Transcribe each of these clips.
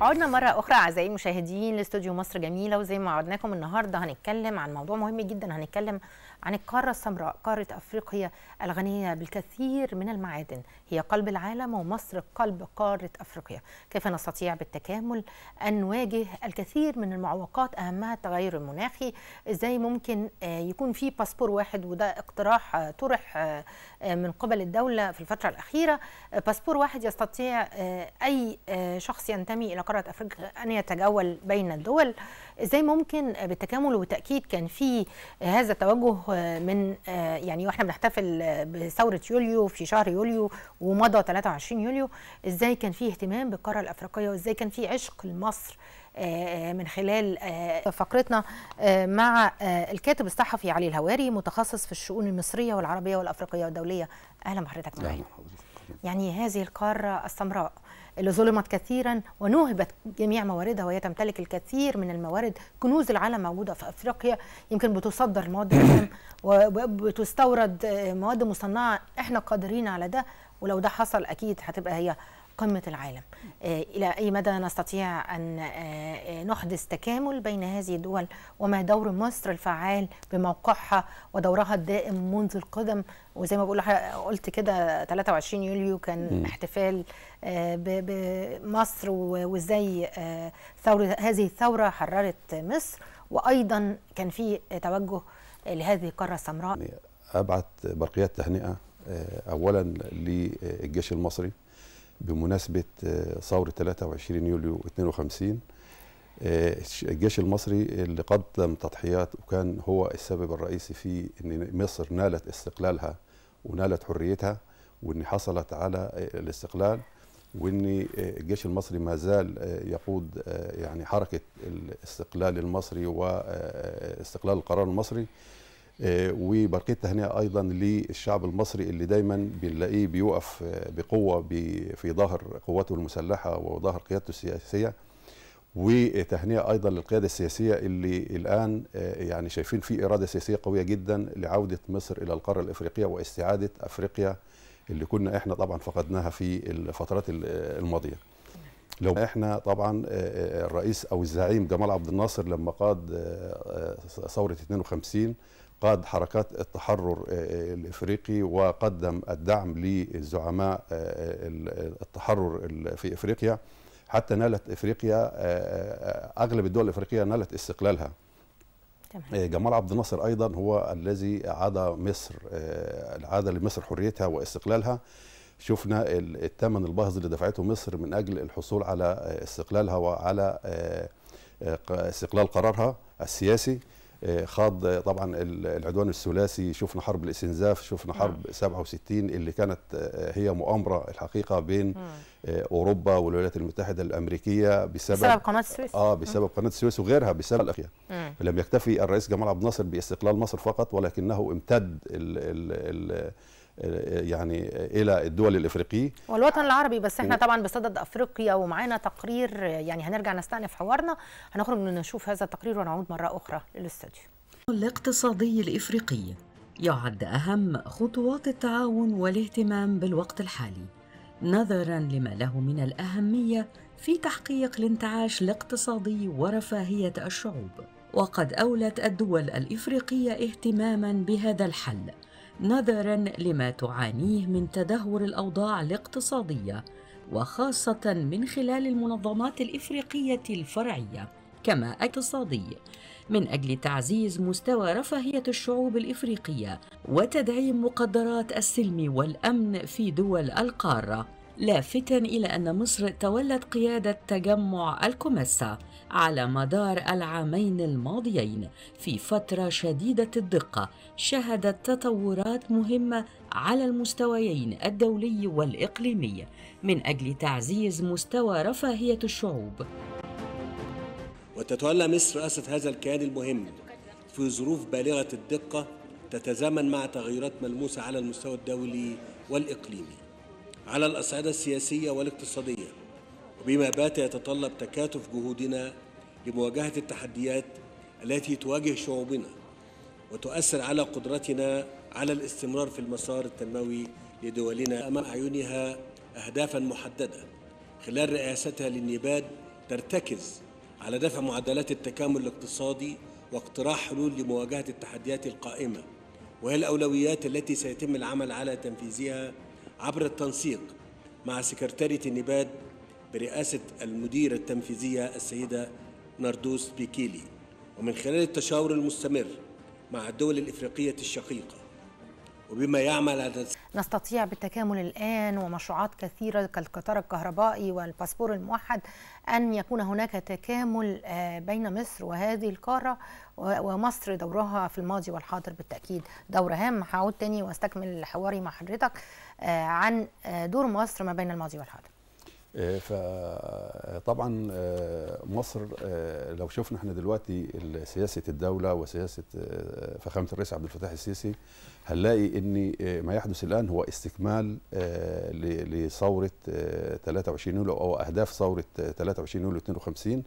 عدنا مرة أخرى أعزائي المشاهدين لاستوديو مصر جميلة وزي ما عدناكم النهاردة هنتكلم عن موضوع مهم جدا هنتكلم عن القارة السمراء قارة أفريقيا الغنية بالكثير من المعادن هي قلب العالم ومصر قلب قارة أفريقيا كيف نستطيع بالتكامل أن نواجه الكثير من المعوقات أهمها التغير المناخي إزاي ممكن آه، يكون في باسبور واحد وده اقتراح آه، طرح آه، من قبل الدولة في الفترة الأخيرة باسبور واحد يستطيع أي شخص ينتمي إلى قارة أفريقيا أن يتجول بين الدول ازاي ممكن بالتكامل وتاكيد كان في هذا التوجه من آه، يعني واحنا بنحتفل بثوره يوليو في شهر يوليو ومضى 23 يوليو ازاي كان في اهتمام بالقاره الافريقيه وازاي كان في عشق لمصر آه، آه، من خلال فقرتنا مع الكاتب الصحفي علي الهواري متخصص في الشؤون المصريه والعربيه والافريقيه والدوليه اهلا بحضرتك معانا يعني هذه القارة السمراء اللي ظلمت كثيرا ونهبت جميع مواردها وهي تمتلك الكثير من الموارد كنوز العالم موجودة في أفريقيا يمكن بتصدر مواد وبتستورد مواد مصنعة احنا قادرين على ده ولو ده حصل أكيد هتبقى هي قمة العالم آه، إلى أي مدى نستطيع أن آه، آه، نحدث تكامل بين هذه الدول وما دور مصر الفعال بموقعها ودورها الدائم منذ القدم وزي ما بقول قلت كده 23 يوليو كان م. احتفال بمصر وازاي ثورة هذه الثورة حررت مصر وأيضا كان في توجه لهذه القارة السمراء يعني أبعت برقيات تهنئة أولا للجيش المصري بمناسبه آه، ثوره 23 يوليو 52 آه، الجيش المصري اللي قدم تضحيات وكان هو السبب الرئيسي في ان مصر نالت استقلالها ونالت حريتها وان حصلت على آه، الاستقلال وان الجيش المصري ما زال يقود يعني حركه الاستقلال المصري واستقلال القرار المصري آه، وبرقية تهنئة أيضا للشعب المصري اللي دايما بنلاقيه بيوقف آه، بقوة في ظهر قواته المسلحة وظهر قيادته السياسية وتهنئة أيضا للقيادة السياسية اللي الآن آه، يعني شايفين في إرادة سياسية قوية جدا لعودة مصر إلى القارة الإفريقية واستعادة أفريقيا اللي كنا إحنا طبعا فقدناها في الفترات الماضية لو احنا طبعا الرئيس او الزعيم جمال عبد الناصر لما قاد ثوره 52 قاد حركات التحرر آه، آه، الافريقي وقدم الدعم لزعماء آه، التحرر في افريقيا حتى نالت افريقيا اغلب الدول الافريقيه نالت استقلالها جمال عبد الناصر ايضا هو الذي عاد مصر عاد لمصر حريتها واستقلالها شفنا الثمن الباهظ اللي دفعته مصر من اجل الحصول على استقلالها وعلى استقلال قرارها السياسي آه، خاض آه، طبعا العدوان الثلاثي شفنا حرب الاستنزاف شفنا نعم. حرب 67 اللي كانت آه، هي مؤامره الحقيقه بين اوروبا والولايات المتحده الامريكيه بسبب بسبب قناه السويس اه بسبب قناه السويس وغيرها بسبب الاخير لم يكتفي الرئيس جمال عبد الناصر باستقلال مصر فقط ولكنه امتد ال ال ال يعني الى الدول الافريقيه والوطن العربي بس احنا طبعا بصدد افريقيا ومعانا تقرير يعني هنرجع نستأنف حوارنا هنخرج نشوف هذا التقرير ونعود مره اخرى للاستوديو الاقتصادي الافريقي يعد اهم خطوات التعاون والاهتمام بالوقت الحالي نظرا لما له من الاهميه في تحقيق الانتعاش الاقتصادي ورفاهيه الشعوب وقد اولت الدول الافريقيه اهتماما بهذا الحل نظرا لما تعانيه من تدهور الاوضاع الاقتصاديه وخاصه من خلال المنظمات الافريقيه الفرعيه كما اقتصادي من اجل تعزيز مستوى رفاهيه الشعوب الافريقيه وتدعيم مقدرات السلم والامن في دول القاره لافتا الى ان مصر تولت قياده تجمع الكوميسا على مدار العامين الماضيين في فترة شديدة الدقة شهدت تطورات مهمة على المستويين الدولي والإقليمي من أجل تعزيز مستوى رفاهية الشعوب وتتولى مصر رئاسة هذا الكيان المهم في ظروف بالغة الدقة تتزامن مع تغيرات ملموسة على المستوى الدولي والإقليمي على الأصعدة السياسية والاقتصادية وبما بات يتطلب تكاتف جهودنا لمواجهة التحديات التي تواجه شعوبنا وتؤثر على قدرتنا على الاستمرار في المسار التنموي لدولنا أمام أعينها أهدافا محددة خلال رئاستها للنباد ترتكز على دفع معدلات التكامل الاقتصادي واقتراح حلول لمواجهة التحديات القائمة وهي الأولويات التي سيتم العمل على تنفيذها عبر التنسيق مع سكرتارية النباد برئاسة المديرة التنفيذية السيدة نردوس بيكيلي ومن خلال التشاور المستمر مع الدول الإفريقية الشقيقة وبما يعمل على نستطيع بالتكامل الآن ومشروعات كثيرة كالقطار الكهربائي والباسبور الموحد أن يكون هناك تكامل آه، بين مصر وهذه القارة ومصر دورها في الماضي والحاضر بالتأكيد دور هام هعود تاني واستكمل حواري مع حضرتك آه، عن آه، دور مصر ما بين الماضي والحاضر آه، فطبعا آه، مصر آه، لو شفنا احنا دلوقتي سياسه الدوله وسياسه فخامه الرئيس عبد الفتاح السيسي هنلاقي ان ما يحدث الان هو استكمال لثوره 23 يوليو او اهداف ثوره 23 يوليو 52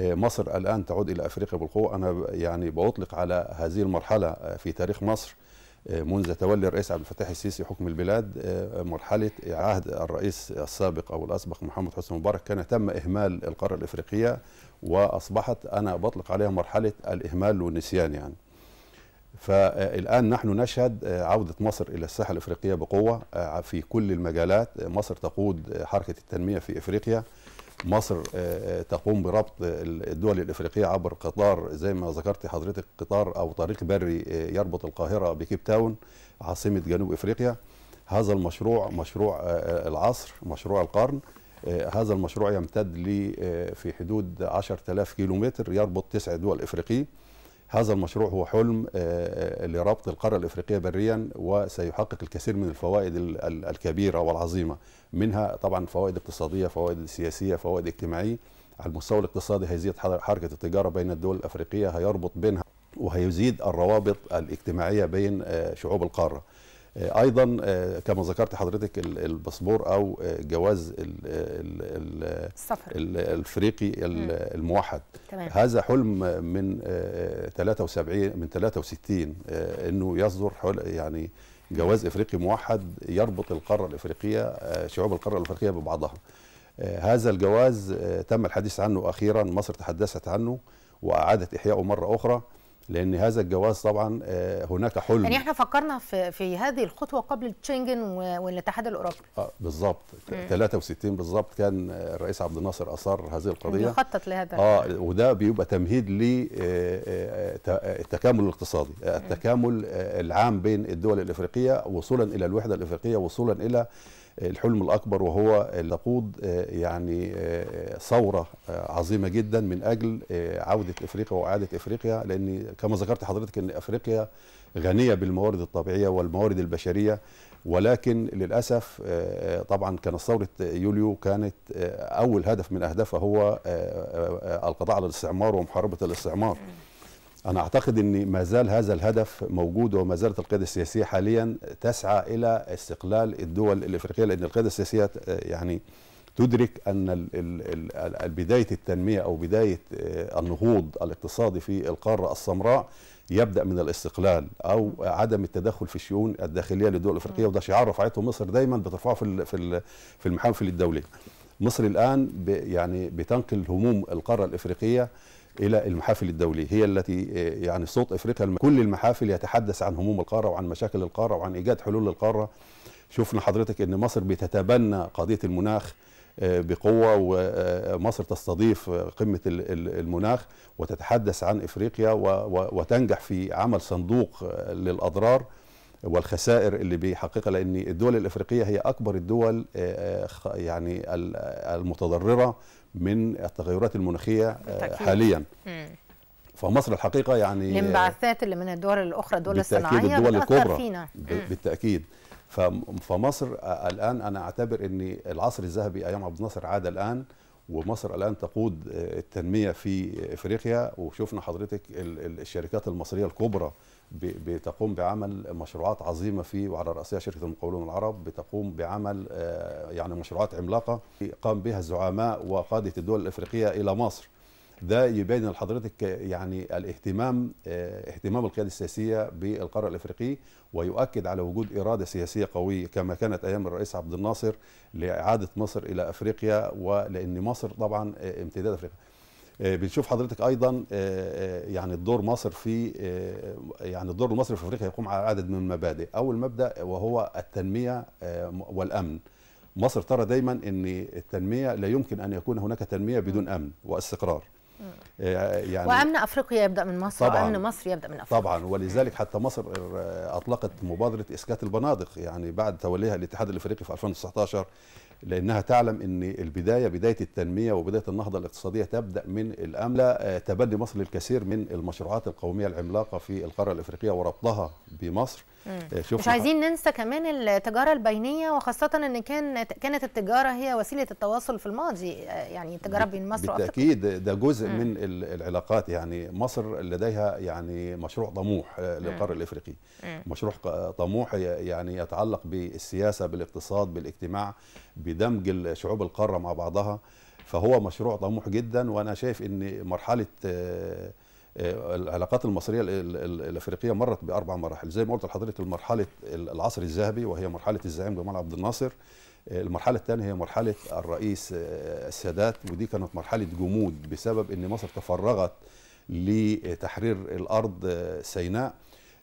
مصر الان تعود الى افريقيا بالقوه انا يعني بطلق على هذه المرحله في تاريخ مصر منذ تولي الرئيس عبد الفتاح السيسي حكم البلاد آه، مرحلة عهد الرئيس السابق أو الأسبق محمد حسني مبارك كان تم إهمال القارة الإفريقية وأصبحت أنا بطلق عليها مرحلة الإهمال والنسيان يعني فالآن نحن نشهد آه، عودة مصر إلى الساحة الإفريقية بقوة آه، في كل المجالات مصر تقود حركة التنمية في إفريقيا مصر آه، آه، تقوم بربط الدول الافريقيه عبر قطار زي ما ذكرت حضرتك قطار او طريق بري آه، يربط القاهره بكيب تاون عاصمه جنوب افريقيا هذا المشروع مشروع العصر مشروع القرن هذا المشروع يمتد في حدود 10000 كيلومتر يربط تسع دول افريقيه هذا المشروع هو حلم آه، آه، لربط القارة الإفريقية بريا وسيحقق الكثير من الفوائد الكبيرة والعظيمة منها طبعا فوائد اقتصادية فوائد سياسية فوائد اجتماعية على المستوى الاقتصادي هيزيد حركة التجارة بين الدول الأفريقية هيربط بينها وهيزيد الروابط الاجتماعية بين آه، شعوب القارة آه، ايضا آه، كما ذكرت حضرتك الباسبور او آه، جواز السفر الافريقي الموحد تمام. هذا حلم من 73 من 63 انه يصدر يعني جواز افريقي موحد يربط القاره الافريقيه شعوب القاره الافريقيه ببعضها هذا الجواز تم الحديث عنه اخيرا مصر تحدثت عنه واعادت احيائه مره اخرى لان هذا الجواز طبعا آه، هناك حلم يعني احنا فكرنا في في هذه الخطوه قبل تشنجن والاتحاد الاوروبي اه بالظبط 63 بالظبط كان آه، الرئيس عبد الناصر اصر هذه القضيه بيخطط لهذا اه وده بيبقى تمهيد للتكامل آه، الاقتصادي التكامل العام بين الدول الافريقيه وصولا الى الوحده الافريقيه وصولا الى الحلم الأكبر وهو تقود آه، يعني آه، ثورة آه، عظيمة جدا من أجل عودة إفريقيا وإعادة إفريقيا لأن كما ذكرت حضرتك أن إفريقيا غنية بالموارد الطبيعية والموارد البشرية ولكن للأسف طبعا كانت ثورة يوليو كانت أول هدف من أهدافها هو القضاء على الاستعمار ومحاربة الاستعمار أنا أعتقد أن ما زال هذا الهدف موجود وما زالت القيادة السياسية حاليا تسعى إلى استقلال الدول الإفريقية لأن القيادة السياسية يعني تدرك أن بداية التنمية أو بداية آه، النهوض الاقتصادي في القارة السمراء يبدأ من الاستقلال أو عدم التدخل في الشؤون الداخلية للدول الإفريقية وده شعار رفعته مصر دايما بترفعه في في المحافل الدولية مصر الآن يعني بتنقل هموم القارة الإفريقية الى المحافل الدوليه هي التي آه، يعني صوت افريقيا كل المحافل يتحدث عن هموم القاره وعن مشاكل القاره وعن ايجاد حلول للقاره شفنا حضرتك ان مصر بتتبنى قضيه المناخ آه، بقوه ومصر آه، تستضيف قمه المناخ وتتحدث عن افريقيا وتنجح في عمل صندوق للاضرار والخسائر اللي بيحققها لان الدول الافريقيه هي اكبر الدول يعني المتضرره من التغيرات المناخيه آه، بالتأكيد. حاليا فمصر الحقيقه يعني آه، الانبعاثات اللي من الدول الاخرى الدول الصناعيه بتاثر الكبرى فينا. بالتاكيد فمصر آه، الان انا اعتبر ان العصر الذهبي ايام عبد الناصر عاد الان ومصر الان تقود التنميه في افريقيا وشفنا حضرتك الشركات المصريه الكبرى بتقوم بعمل مشروعات عظيمه فيه وعلى راسها شركه المقاولون العرب بتقوم بعمل آه، يعني مشروعات عملاقه قام بها الزعماء وقاده الدول الافريقيه الى مصر ده يبين لحضرتك يعني الاهتمام آه، اهتمام القياده السياسيه بالقاره الافريقيه ويؤكد على وجود اراده سياسيه قويه كما كانت ايام الرئيس عبد الناصر لاعاده مصر الى افريقيا ولان مصر طبعا آه، امتداد افريقيا آه، بنشوف حضرتك ايضا آه، آه، يعني الدور مصر في يعني الدور المصري في افريقيا يقوم على عدد من المبادئ اول مبدا وهو التنميه والامن مصر ترى دايما ان التنميه لا يمكن ان يكون هناك تنميه بدون امن واستقرار آه، يعني وامن افريقيا يبدا من مصر طبعا وامن مصر يبدا من افريقيا طبعا ولذلك حتى مصر آه، اطلقت مبادره اسكات البنادق يعني بعد توليها الاتحاد الافريقي في 2019 لانها تعلم ان البدايه بدايه التنميه وبدايه النهضه الاقتصاديه تبدا من الامن آه، تبني مصر الكثير من المشروعات القوميه العملاقه في القاره الافريقيه وربطها في مصر آه، مش عايزين ننسى كمان التجاره البينيه وخاصه ان كان كانت التجاره هي وسيله التواصل في الماضي آه، يعني التجاره بين مصر وافريقيا بالتاكيد ده جزء مم. من العلاقات يعني مصر لديها يعني مشروع طموح آه، للقاره الافريقي مم. مشروع طموح يعني يتعلق بالسياسه بالاقتصاد بالاجتماع بدمج شعوب القاره مع بعضها فهو مشروع طموح جدا وانا شايف ان مرحله آه، العلاقات المصريه الافريقيه مرت باربع مراحل زي ما قلت لحضرتك المرحله العصر الذهبي وهي مرحله الزعيم جمال عبد الناصر آه، المرحله الثانيه هي مرحله الرئيس آه، السادات ودي كانت مرحله جمود بسبب ان مصر تفرغت لتحرير الارض سيناء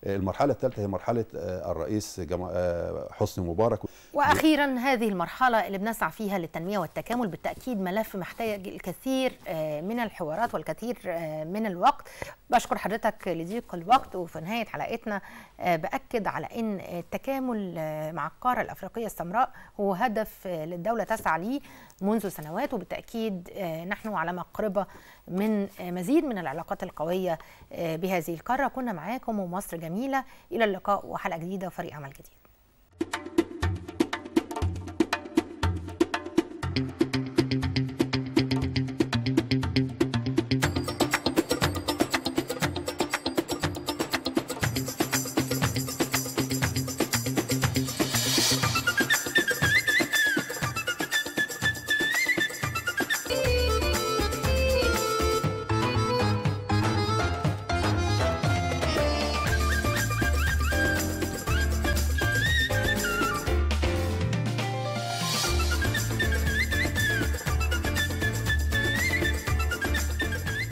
المرحله الثالثه هي مرحله آه، الرئيس آه، حسني مبارك واخيرا هذه المرحله اللي بنسعى فيها للتنميه والتكامل بالتاكيد ملف محتاج الكثير آه، من الحوارات والكثير من الوقت بشكر حضرتك لضيق الوقت وفي نهايه حلقتنا باكد على ان التكامل مع القاره الافريقيه السمراء هو هدف للدوله تسعى ليه منذ سنوات وبالتأكيد آه، نحن على مقربة من آه، مزيد من العلاقات القوية آه، بهذه القارة كنا معاكم ومصر جميلة إلى اللقاء وحلقة جديدة وفريق عمل جديد